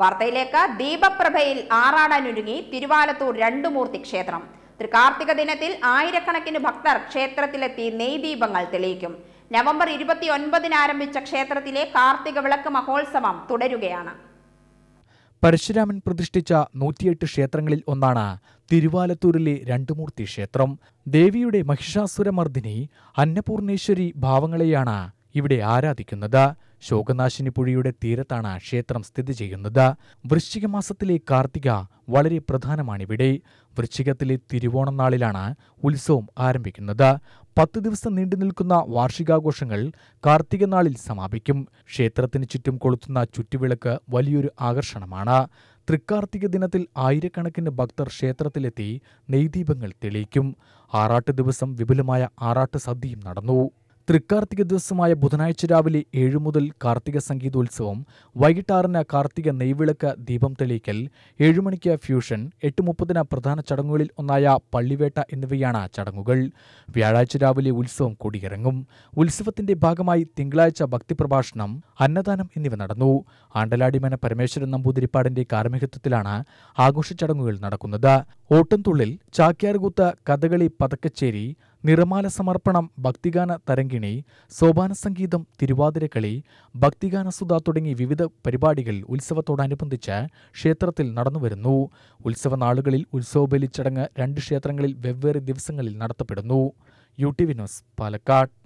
വാർത്തയിലേക്ക് ദീപപ്രഭയിൽ ആറാടാനൊരുങ്ങി തിരുവാലത്തൂർ രണ്ടുമൂർത്തി ക്ഷേത്രം തൃക്കാർത്തിക ദിനത്തിൽ ആയിരക്കണക്കിന് ഭക്തർ ക്ഷേത്രത്തിലെത്തി നെയ്ദീപങ്ങൾ തെളിയിക്കും നവംബർ ഇരുപത്തി ഒൻപതിന് ആരംഭിച്ച ക്ഷേത്രത്തിലെ കാർത്തിക വിളക്ക് മഹോത്സവം തുടരുകയാണ് പരശുരാമൻ പ്രതിഷ്ഠിച്ച നൂറ്റിയെട്ട് ക്ഷേത്രങ്ങളിൽ ഒന്നാണ് തിരുവാലത്തൂരിലെ രണ്ടുമൂർത്തി ക്ഷേത്രം ദേവിയുടെ മഹിഷാസുരമർദ്ദിനി അന്നപൂർണേശ്വരി ഭാവങ്ങളെയാണ് ഇവിടെ ആരാധിക്കുന്നത് ശോകനാശിനി പുഴയുടെ തീരത്താണ് ക്ഷേത്രം സ്ഥിതി ചെയ്യുന്നത് വൃശ്ചിക മാസത്തിലെ കാർത്തിക വളരെ പ്രധാനമാണിവിടെ വൃശ്ചികത്തിലെ തിരുവോണം നാളിലാണ് ഉത്സവം ആരംഭിക്കുന്നത് പത്ത് ദിവസം നീണ്ടു നിൽക്കുന്ന വാർഷികാഘോഷങ്ങൾ കാർത്തിക നാളിൽ സമാപിക്കും ക്ഷേത്രത്തിന് ചുറ്റും കൊളുത്തുന്ന ചുറ്റുവിളക്ക് വലിയൊരു ആകർഷണമാണ് തൃക്കാർത്തിക ദിനത്തിൽ ആയിരക്കണക്കിന് ഭക്തർ ക്ഷേത്രത്തിലെത്തി നെയ്ദീപങ്ങൾ തെളിയിക്കും ആറാട്ട് ദിവസം വിപുലമായ ആറാട്ട് സദ്യയും നടന്നു തൃക്കാർത്തിക ദിവസമായ ബുധനാഴ്ച രാവിലെ ഏഴു മുതൽ കാർത്തിക സംഗീതോത്സവം വൈകിട്ടാറിന് കാർത്തിക നെയ്വിളക്ക് ദീപം തെളിയിക്കൽ ഏഴുമണിക്ക് ഫ്യൂഷൻ എട്ട് മുപ്പതിന് പ്രധാന ചടങ്ങുകളിൽ ഒന്നായ പള്ളിവേട്ട എന്നിവയാണ് ചടങ്ങുകൾ വ്യാഴാഴ്ച രാവിലെ ഉത്സവം കൂടിയിറങ്ങും ഉത്സവത്തിന്റെ ഭാഗമായി തിങ്കളാഴ്ച ഭക്തിപ്രഭാഷണം അന്നദാനം എന്നിവ നടന്നു ആണ്ടലാടിമന പരമേശ്വരൻ നമ്പൂതിരിപ്പാടിന്റെ കാർമികത്വത്തിലാണ് ആഘോഷ ചടങ്ങുകൾ നടക്കുന്നത് ഓട്ടംതുള്ളിൽ ചാക്യാർകൂത്ത കഥകളി പതക്കച്ചേരി നിറമാല സമർപ്പണം ഭക്തിഗാന തരങ്കിണി സംഗീതം തിരുവാതിരക്കളി ഭക്തിഗാനസുത തുടങ്ങി വിവിധ പരിപാടികൾ ഉത്സവത്തോടനുബന്ധിച്ച് ക്ഷേത്രത്തിൽ നടന്നുവരുന്നു ഉത്സവനാളുകളിൽ ഉത്സവബലി ചടങ്ങ് രണ്ട് ക്ഷേത്രങ്ങളിൽ വെവ്വേറെ ദിവസങ്ങളിൽ നടത്തപ്പെടുന്നു യു ടി വിനോസ് പാലക്കാട്